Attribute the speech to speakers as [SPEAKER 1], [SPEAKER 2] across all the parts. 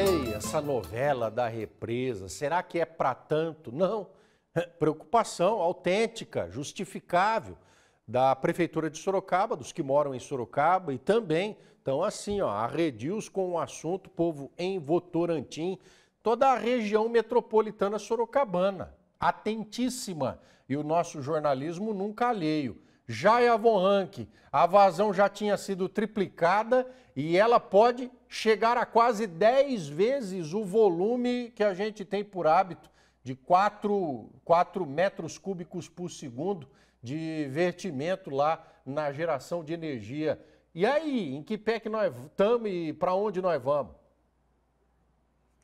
[SPEAKER 1] Ei, essa novela da represa, será que é para tanto? Não. Preocupação autêntica, justificável da prefeitura de Sorocaba, dos que moram em Sorocaba e também estão assim, ó, arredios com o assunto povo em Votorantim, toda a região metropolitana sorocabana, atentíssima e o nosso jornalismo nunca alheio. Já é A vazão já tinha sido triplicada e ela pode chegar a quase 10 vezes o volume que a gente tem por hábito, de 4, 4 metros cúbicos por segundo de vertimento lá na geração de energia. E aí, em que pé que nós estamos e para onde nós vamos?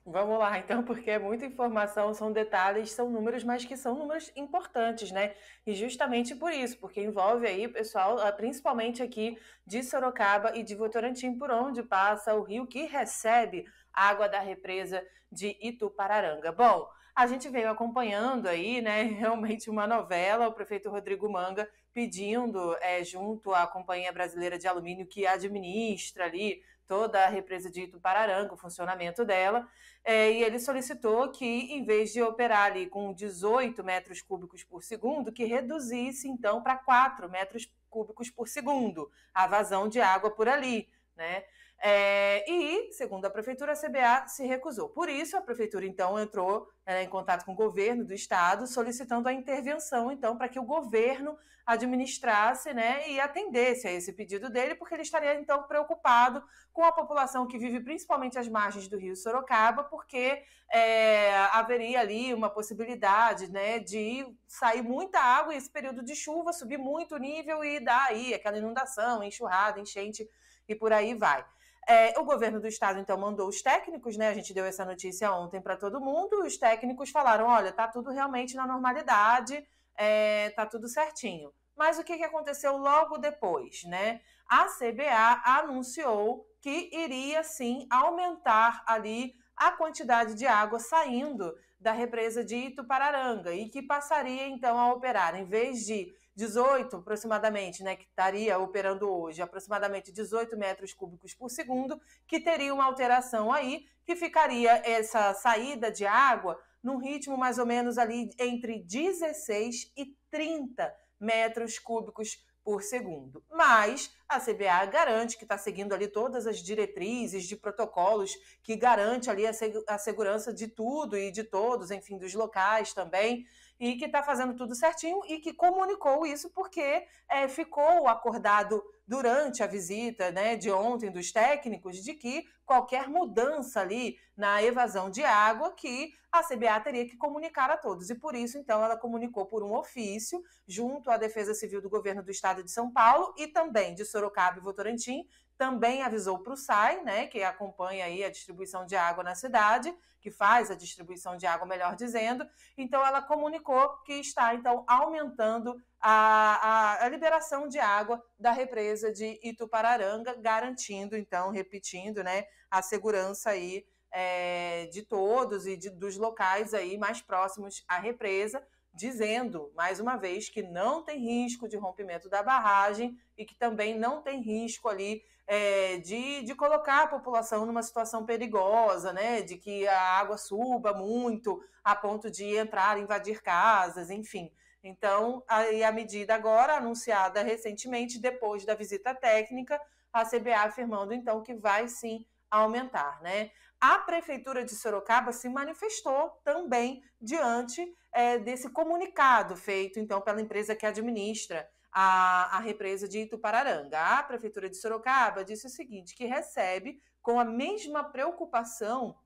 [SPEAKER 2] Vamos lá, então, porque é muita informação, são detalhes, são números, mas que são números importantes, né? E justamente por isso, porque envolve aí, pessoal, ah, principalmente aqui de Sorocaba e de Votorantim, por onde passa o rio que recebe água da represa de Itupararanga. Bom, a gente veio acompanhando aí, né, realmente uma novela, o prefeito Rodrigo Manga pedindo, é, junto à Companhia Brasileira de Alumínio, que administra ali toda a represa de Itupararanga, o funcionamento dela, é, e ele solicitou que, em vez de operar ali com 18 metros cúbicos por segundo, que reduzisse então para 4 metros cúbicos por segundo a vazão de água por ali, né? É, e, segundo a prefeitura, a CBA se recusou. Por isso, a prefeitura então entrou é, em contato com o governo do estado, solicitando a intervenção então para que o governo administrasse, né, e atendesse a esse pedido dele, porque ele estaria então preocupado com a população que vive principalmente às margens do Rio Sorocaba, porque é, haveria ali uma possibilidade, né, de sair muita água e esse período de chuva subir muito o nível e dar aí aquela inundação, enxurrada, enchente e por aí vai. É, o governo do estado, então, mandou os técnicos, né? A gente deu essa notícia ontem para todo mundo. Os técnicos falaram: olha, tá tudo realmente na normalidade, é, tá tudo certinho. Mas o que, que aconteceu logo depois, né? A CBA anunciou que iria sim aumentar ali a quantidade de água saindo da represa de Itupararanga e que passaria então a operar, em vez de 18 aproximadamente, né, que estaria operando hoje, aproximadamente 18 metros cúbicos por segundo, que teria uma alteração aí, que ficaria essa saída de água num ritmo mais ou menos ali entre 16 e 30 metros cúbicos por segundo. Mas a CBA garante que está seguindo ali todas as diretrizes de protocolos que garante ali a, seg a, segurança de tudo e de todos, enfim, dos locais também, e que está fazendo tudo certinho e que comunicou isso porque é, ficou acordado durante a visita né, de ontem dos técnicos de que qualquer mudança ali na evasão de água que a CBA teria que comunicar a todos. E por isso, então, ela comunicou por um ofício junto à Defesa Civil do Governo do Estado de São Paulo e também de Sorocaba Sorocaba e Votorantim, também avisou para o SAI, né, que acompanha aí a distribuição de água na cidade, que faz a distribuição de água, melhor dizendo. Então ela comunicou que está então aumentando a, a, a liberação de água da represa de Itupararanga, garantindo então, repetindo, né, a segurança aí é, de todos e de, dos locais aí mais próximos à represa, dizendo, mais uma vez, que não tem risco de rompimento da barragem e que também não tem risco ali é, de, de colocar a população numa situação perigosa, né? De que a água suba muito a ponto de entrar, invadir casas, enfim. Então, aí a medida agora, anunciada recentemente, depois da visita técnica, a CBA afirmando então que vai sim aumentar, né? A prefeitura de Sorocaba se manifestou também diante é, desse comunicado feito então pela empresa que administra a, a represa de Itupararanga. A prefeitura de Sorocaba disse o seguinte, que recebe com a mesma preocupação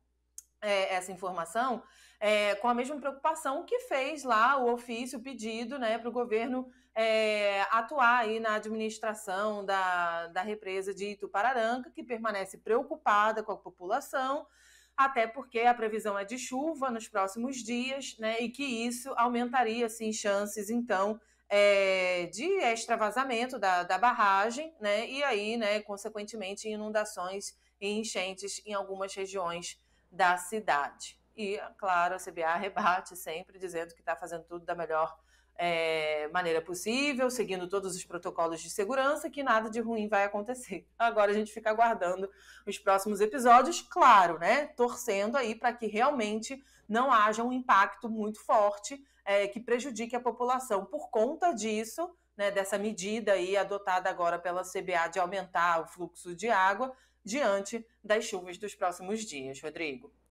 [SPEAKER 2] é, essa informação é, com a mesma preocupação que fez lá o ofício, o pedido né, para o governo é, atuar aí na administração da, da represa de Itupararanga, que permanece preocupada com a população, até porque a previsão é de chuva nos próximos dias, né, e que isso aumentaria assim, chances, então, é, de extravasamento da, da barragem, né, e aí, né, consequentemente, inundações e enchentes em algumas regiões da cidade. E, claro, a CBA rebate sempre dizendo que está fazendo tudo da melhor é, maneira possível, seguindo todos os protocolos de segurança, que nada de ruim vai acontecer. Agora a gente fica aguardando os próximos episódios, claro, né? Torcendo aí para que realmente não haja um impacto muito forte é, que prejudique a população. Por conta disso, né, dessa medida aí adotada agora pela CBA de aumentar o fluxo de água, diante das chuvas dos próximos dias, Rodrigo.